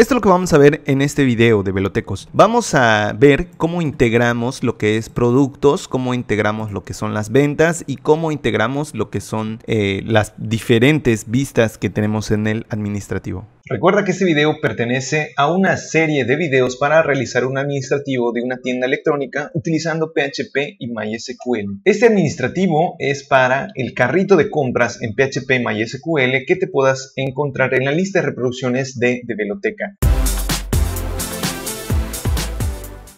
Esto es lo que vamos a ver en este video de Velotecos. Vamos a ver cómo integramos lo que es productos, cómo integramos lo que son las ventas y cómo integramos lo que son eh, las diferentes vistas que tenemos en el administrativo. Recuerda que este video pertenece a una serie de videos para realizar un administrativo de una tienda electrónica utilizando PHP y MySQL. Este administrativo es para el carrito de compras en PHP y MySQL que te puedas encontrar en la lista de reproducciones de Veloteca.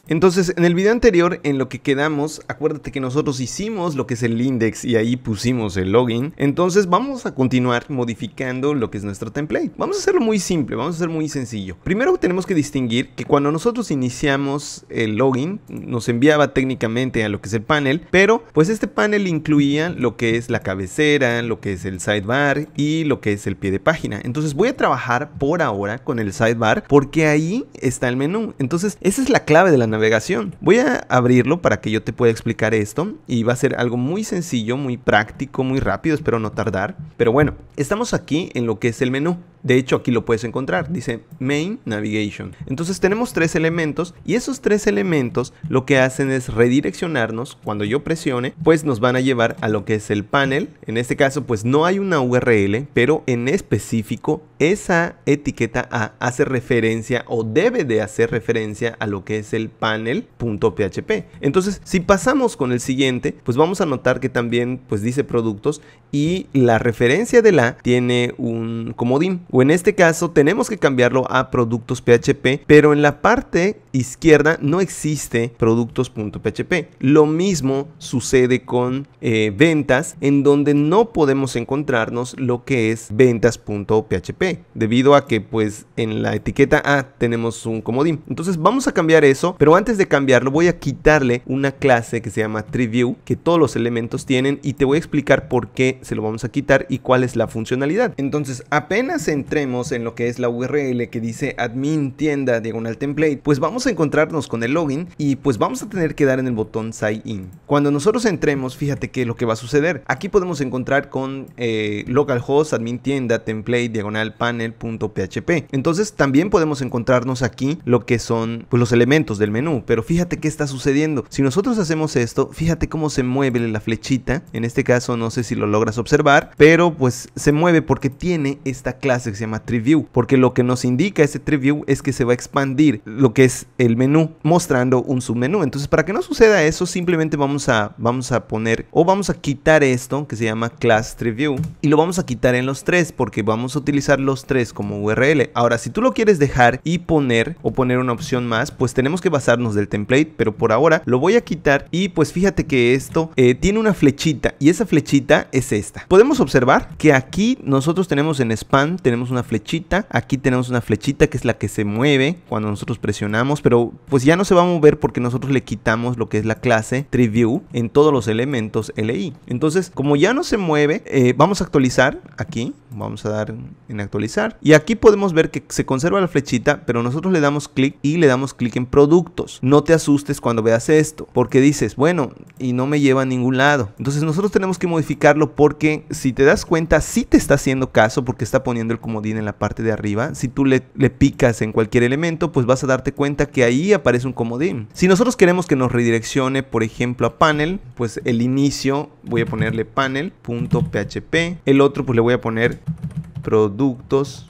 Entonces, en el video anterior, en lo que quedamos, acuérdate que nosotros hicimos lo que es el index y ahí pusimos el login. Entonces, vamos a continuar modificando lo que es nuestro template. Vamos a hacerlo muy simple, vamos a hacer muy sencillo. Primero tenemos que distinguir que cuando nosotros iniciamos el login, nos enviaba técnicamente a lo que es el panel, pero pues este panel incluía lo que es la cabecera, lo que es el sidebar y lo que es el pie de página. Entonces, voy a trabajar por ahora con el sidebar porque ahí está el menú. Entonces, esa es la clave de la navegación. Voy a abrirlo para que yo te pueda explicar esto y va a ser algo muy sencillo, muy práctico, muy rápido, espero no tardar. Pero bueno, estamos aquí en lo que es el menú. De hecho, aquí lo puedes encontrar. Dice Main Navigation. Entonces tenemos tres elementos y esos tres elementos lo que hacen es redireccionarnos. Cuando yo presione, pues nos van a llevar a lo que es el panel. En este caso, pues no hay una URL, pero en específico esa etiqueta A hace referencia o debe de hacer referencia a lo que es el panel.php. Entonces, si pasamos con el siguiente, pues vamos a notar que también pues dice productos y la referencia de la tiene un comodín. O en este caso tenemos que cambiarlo a productos.php pero en la parte izquierda no existe productos.php. Lo mismo sucede con eh, ventas en donde no podemos encontrarnos lo que es ventas.php. Debido a que pues en la etiqueta A tenemos un comodín. Entonces vamos a cambiar eso, pero antes de cambiarlo voy a quitarle una clase que se llama TreeView que todos los elementos tienen y te voy a explicar por qué se lo vamos a quitar y cuál es la funcionalidad. Entonces apenas entremos en lo que es la URL que dice admin tienda diagonal template, pues vamos a encontrarnos con el login y pues vamos a tener que dar en el botón sign in. Cuando nosotros entremos, fíjate que lo que va a suceder. Aquí podemos encontrar con eh, localhost admin tienda template diagonal panel.php. Entonces también podemos encontrarnos aquí lo que son pues, los elementos del menú, pero fíjate qué está sucediendo. Si nosotros hacemos esto, fíjate cómo se mueve la flechita, en este caso no sé si lo logras observar, pero pues se mueve porque tiene esta clase que se llama TreeView, porque lo que nos indica este TreeView es que se va a expandir lo que es el menú mostrando un submenú. Entonces para que no suceda eso, simplemente vamos a, vamos a poner o vamos a quitar esto que se llama Class TreeView y lo vamos a quitar en los tres porque vamos a utilizarlo 3 tres como URL. Ahora, si tú lo quieres dejar y poner o poner una opción más, pues tenemos que basarnos del template, pero por ahora lo voy a quitar y pues fíjate que esto eh, tiene una flechita y esa flechita es esta. Podemos observar que aquí nosotros tenemos en spam, tenemos una flechita, aquí tenemos una flechita que es la que se mueve cuando nosotros presionamos, pero pues ya no se va a mover porque nosotros le quitamos lo que es la clase TreeView en todos los elementos LI. Entonces, como ya no se mueve, eh, vamos a actualizar aquí, vamos a dar en actualizar y aquí podemos ver que se conserva la flechita, pero nosotros le damos clic y le damos clic en productos. No te asustes cuando veas esto, porque dices, bueno, y no me lleva a ningún lado. Entonces nosotros tenemos que modificarlo porque si te das cuenta, si te está haciendo caso porque está poniendo el comodín en la parte de arriba. Si tú le, le picas en cualquier elemento, pues vas a darte cuenta que ahí aparece un comodín. Si nosotros queremos que nos redireccione, por ejemplo, a panel, pues el inicio voy a ponerle panel.php. El otro pues le voy a poner productos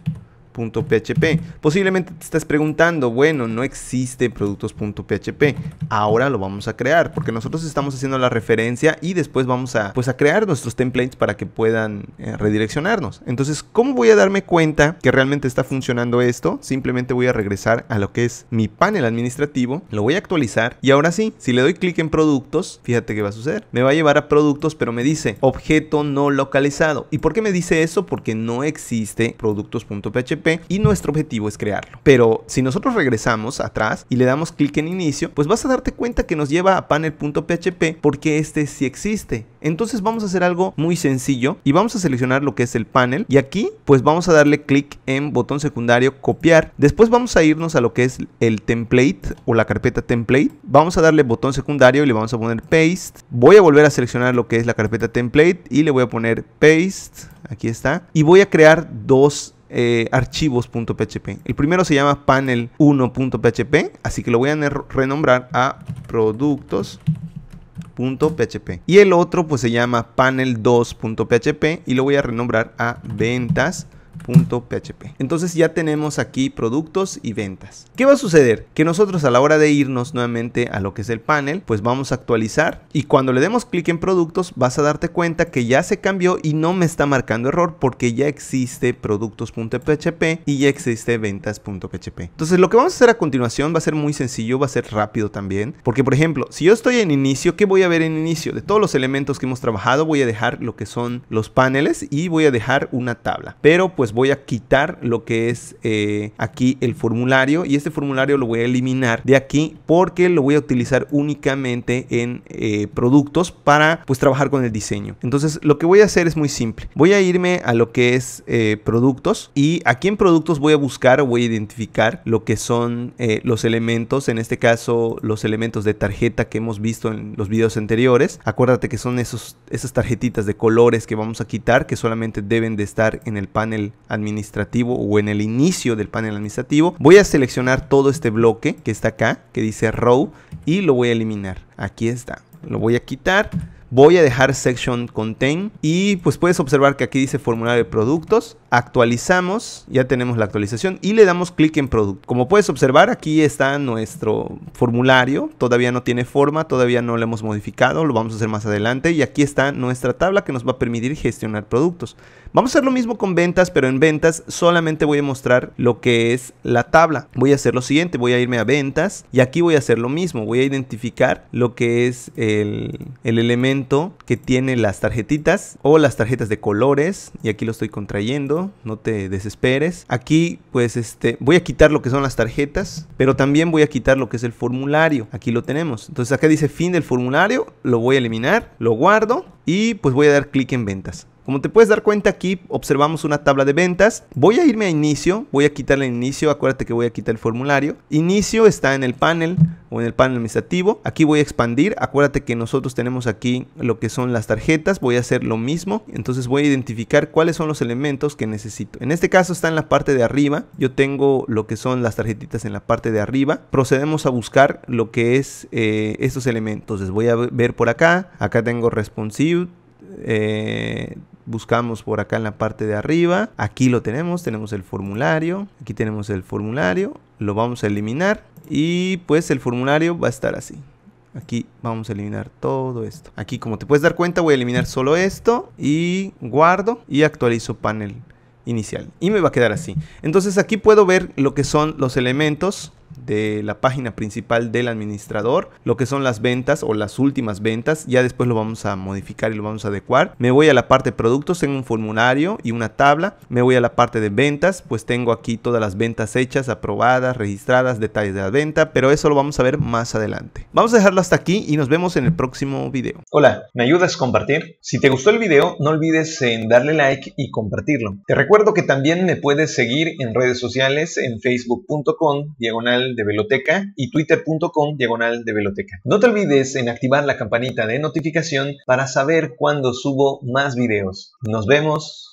.php. Posiblemente te estás preguntando, bueno, no existe productos.php. Ahora lo vamos a crear porque nosotros estamos haciendo la referencia y después vamos a pues a crear nuestros templates para que puedan eh, redireccionarnos. Entonces, ¿cómo voy a darme cuenta que realmente está funcionando esto? Simplemente voy a regresar a lo que es mi panel administrativo, lo voy a actualizar y ahora sí, si le doy clic en productos, fíjate qué va a suceder. Me va a llevar a productos, pero me dice objeto no localizado. ¿Y por qué me dice eso? Porque no existe productos.php y nuestro objetivo es crearlo. Pero si nosotros regresamos atrás y le damos clic en inicio, pues vas a darte cuenta que nos lleva a panel.php porque este sí existe. Entonces vamos a hacer algo muy sencillo y vamos a seleccionar lo que es el panel y aquí pues vamos a darle clic en botón secundario copiar. Después vamos a irnos a lo que es el template o la carpeta template. Vamos a darle botón secundario y le vamos a poner paste. Voy a volver a seleccionar lo que es la carpeta template y le voy a poner paste. Aquí está. Y voy a crear dos eh, archivos.php. El primero se llama panel1.php, así que lo voy a renombrar a productos.php y el otro pues se llama panel2.php y lo voy a renombrar a ventas .php. Entonces ya tenemos aquí productos y ventas. ¿Qué va a suceder? Que nosotros a la hora de irnos nuevamente a lo que es el panel, pues vamos a actualizar y cuando le demos clic en productos vas a darte cuenta que ya se cambió y no me está marcando error porque ya existe productos.php y ya existe ventas.php. Entonces lo que vamos a hacer a continuación va a ser muy sencillo, va a ser rápido también, porque por ejemplo, si yo estoy en inicio, ¿qué voy a ver en inicio? De todos los elementos que hemos trabajado voy a dejar lo que son los paneles y voy a dejar una tabla, pero pues, pues voy a quitar lo que es eh, aquí el formulario y este formulario lo voy a eliminar de aquí porque lo voy a utilizar únicamente en eh, productos para pues trabajar con el diseño. Entonces lo que voy a hacer es muy simple. Voy a irme a lo que es eh, productos y aquí en productos voy a buscar o voy a identificar lo que son los elementos, en este caso los elementos de tarjeta que hemos visto en los videos anteriores. Acuérdate que son esos, esas tarjetitas de colores que vamos a quitar que solamente deben de estar en el panel administrativo o en el inicio del panel administrativo, voy a seleccionar todo este bloque que está acá, que dice row, y lo voy a eliminar. Aquí está. Lo voy a quitar voy a dejar section contain y pues puedes observar que aquí dice formulario de productos, actualizamos, ya tenemos la actualización y le damos clic en producto. Como puedes observar aquí está nuestro formulario, todavía no tiene forma, todavía no lo hemos modificado, lo vamos a hacer más adelante y aquí está nuestra tabla que nos va a permitir gestionar productos. Vamos a hacer lo mismo con ventas, pero en ventas solamente voy a mostrar lo que es la tabla. Voy a hacer lo siguiente, voy a irme a ventas y aquí voy a hacer lo mismo. Voy a identificar lo que es el, elemento que tiene las tarjetitas o las tarjetas de colores. Y aquí lo estoy contrayendo, no te desesperes. Aquí pues este, voy a quitar lo que son las tarjetas, pero también voy a quitar lo que es el formulario. Aquí lo tenemos. Entonces acá dice fin del formulario, lo voy a eliminar, lo guardo y pues voy a dar clic en ventas. Como te puedes dar cuenta aquí observamos una tabla de ventas. Voy a irme a inicio, voy a quitarle inicio, acuérdate que voy a quitar el formulario. Inicio está en el panel, o en el panel administrativo. Aquí voy a expandir. Acuérdate que nosotros tenemos aquí lo que son las tarjetas. Voy a hacer lo mismo. Entonces voy a identificar cuáles son los elementos que necesito. En este caso está en la parte de arriba. Yo tengo lo que son las tarjetitas en la parte de arriba. Procedemos a buscar lo que es eh, estos elementos. Les voy a ver por acá. Acá tengo responsive. Eh, buscamos por acá en la parte de arriba, aquí lo tenemos, tenemos el formulario, aquí tenemos el formulario, lo vamos a eliminar y pues el formulario va a estar así. Aquí vamos a eliminar todo esto. Aquí como te puedes dar cuenta voy a eliminar solo esto y guardo y actualizo panel inicial. Y me va a quedar así. Entonces aquí puedo ver lo que son los elementos de la página principal del administrador, lo que son las ventas o las últimas ventas, ya después lo vamos a modificar y lo vamos a adecuar. Me voy a la parte de productos, en un formulario y una tabla, me voy a la parte de ventas, pues tengo aquí todas las ventas hechas, aprobadas, registradas, detalles de la venta, pero eso lo vamos a ver más adelante. Vamos a dejarlo hasta aquí y nos vemos en el próximo video. Hola, ¿me ayudas a compartir? Si te gustó el video, no olvides en darle like y compartirlo. Te recuerdo que también me puedes seguir en redes sociales en facebook.com diagonal de Veloteca y twitter.com diagonal de Veloteca. No te olvides en activar la campanita de notificación para saber cuando subo más videos. Nos vemos.